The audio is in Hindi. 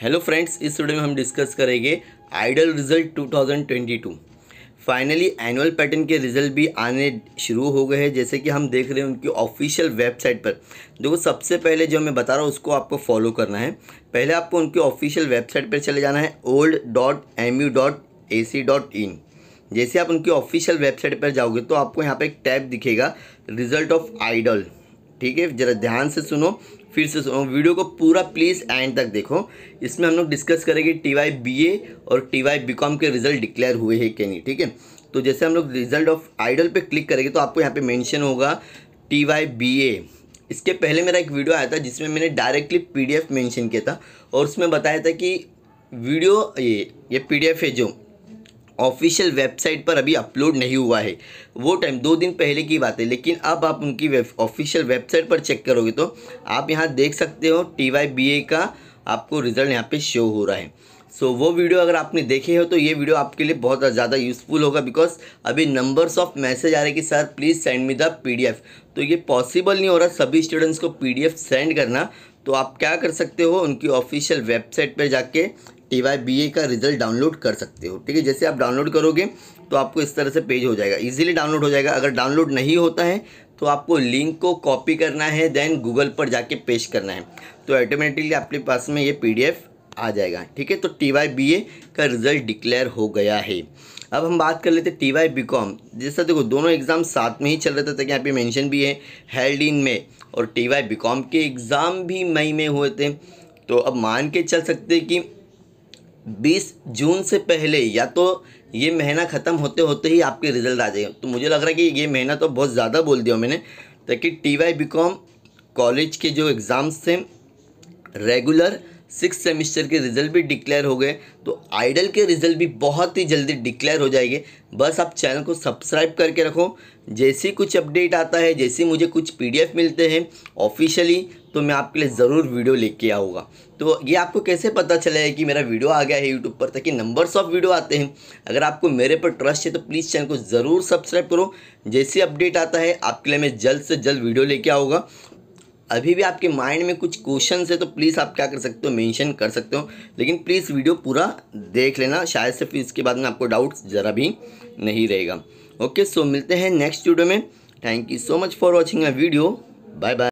हेलो फ्रेंड्स इस वीडियो में हम डिस्कस करेंगे IDOL result 2022 finally annual pattern के रिजल्ट भी आने शुरू हो गए हैं जैसे कि हम देख रहे हैं उनकी ऑफिशियल वेबसाइट पर देखो सबसे पहले जो मैं बता रहा हूँ उसको आपको फॉलो करना है पहले आपको उनकी ऑफिशियल वेबसाइट पर चले जाना है old dot M U dot A C dot in जैसे आप उनकी ऑफिशियल वेबसाइट पर जाओगे तो आपको यहाँ पर एक टैब दिखेगा रिजल्ट ऑफ आइडल ठीक है जरा ध्यान से सुनो फिर से सुनो वीडियो को पूरा प्लीज़ एंड तक देखो इसमें हम लोग डिस्कस करेंगे टी वाई बी ए और टी वाई बी कॉम के रिजल्ट डिक्लेयर हुए हैं कि नहीं ठीक है तो जैसे हम लोग रिजल्ट ऑफ आइडल पे क्लिक करेंगे तो आपको यहाँ पे मेंशन होगा टी वाई बी ए इसके पहले मेरा एक वीडियो आया था जिसमें मैंने directly P D F mention किया था और उसमें बताया था कि वीडियो ये ये पी डी एफ है जो ऑफिशियल वेबसाइट पर अभी अपलोड नहीं हुआ है वो टाइम दो दिन पहले की बात है लेकिन अब आप उनकी वेब ऑफिशियल वेबसाइट पर चेक करोगे तो आप यहाँ देख सकते हो टी वाई बी ए का आपको रिजल्ट यहाँ पे शो हो रहा है सो so, वो वीडियो अगर आपने देखे हो तो ये वीडियो आपके लिए बहुत ज़्यादा यूज़फुल होगा बिकॉज अभी नंबर्स ऑफ मैसेज आ रहे हैं कि sir please send me the PDF तो ये पॉसिबल नहीं हो रहा सभी स्टूडेंट्स को पीडीएफ सेंड करना तो आप क्या कर सकते हो उनकी ऑफिशियल वेबसाइट पर जाके टी वाई बी ए का रिजल्ट डाउनलोड कर सकते हो ठीक है जैसे आप डाउनलोड करोगे तो आपको इस तरह से पेज हो जाएगा इजीली डाउनलोड हो जाएगा अगर डाउनलोड नहीं होता है तो आपको लिंक को कॉपी करना है देन गूगल पर जाके पेश करना है तो ऑटोमेटिकली आपके पास में ये पी डी एफ़ आ जाएगा ठीक है तो टी वाई बी ए का रिजल्ट डिक्लेयर हो गया है अब हम बात कर लेते हैं टी वाई बी कॉम जैसा देखो दोनों एग्ज़ाम साथ में ही चल रहे थे तक तो यहाँ पे मेंशन भी है हेल्ड इन में और टी वाई बी कॉम के एग्ज़ाम भी मई में हुए थे तो अब मान के चल सकते कि 20 जून से पहले या तो ये महीना ख़त्म होते होते ही आपके रिज़ल्ट आ जाएंगे तो मुझे लग रहा है कि ये महीना तो बहुत ज़्यादा बोल दिया मैंने ताकि T Y B com college के जो एग्ज़ाम्स थे रेगुलर सिक्स सेमिस्टर के रिज़ल्ट भी डिक्लेयर हो गए तो आइडल के रिज़ल्ट भी बहुत ही जल्दी डिक्लेयर हो जाएंगे बस आप चैनल को सब्सक्राइब करके रखो जैसे कुछ अपडेट आता है जैसे मुझे कुछ पीडीएफ मिलते हैं ऑफिशियली तो मैं आपके लिए ज़रूर वीडियो लेके आऊँगा तो ये आपको कैसे पता चला है कि मेरा वीडियो आ गया है यूट्यूब पर ताकि नंबर्स ऑफ वीडियो आते हैं अगर आपको मेरे पर ट्रस्ट है तो प्लीज़ चैनल को ज़रूर सब्सक्राइब करो जैसे अपडेट आता है आपके लिए मैं जल्द से जल्द वीडियो लेके आऊँगा अभी भी आपके माइंड में कुछ क्वेश्चन है तो प्लीज़ आप क्या कर सकते हो मेंशन कर सकते हो लेकिन प्लीज़ वीडियो पूरा देख लेना शायद से फिर इसके बाद में आपको डाउट ज़रा भी नहीं रहेगा ओके सो मिलते हैं नेक्स्ट वीडियो में thank you so much for watching my video bye bye